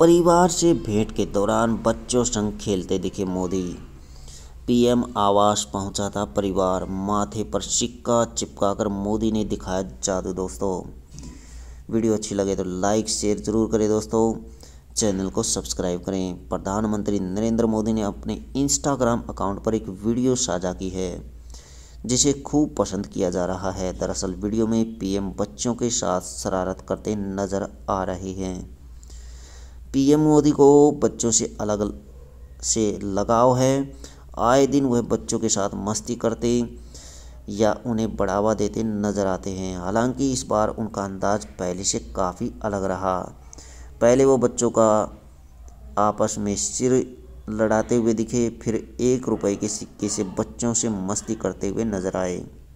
परिवार से भेंट के दौरान बच्चों संग खेलते दिखे मोदी पीएम आवास पहुंचा था परिवार माथे पर सिक्का चिपकाकर मोदी ने दिखाया जादू दोस्तों वीडियो अच्छी लगे तो लाइक शेयर जरूर करें दोस्तों चैनल को सब्सक्राइब करें प्रधानमंत्री नरेंद्र मोदी ने अपने इंस्टाग्राम अकाउंट पर एक वीडियो साझा की है जिसे खूब पसंद किया जा रहा है दरअसल वीडियो में पीएम बच्चों के साथ शरारत करते नज़र आ रहे हैं पीएम मोदी को बच्चों से अलग से लगाव है आए दिन वह बच्चों के साथ मस्ती करते या उन्हें बढ़ावा देते नजर आते हैं हालांकि इस बार उनका अंदाज पहले से काफ़ी अलग रहा पहले वो बच्चों का आपस में सिर लड़ाते हुए दिखे फिर एक रुपए के सिक्के से बच्चों से मस्ती करते हुए नजर आए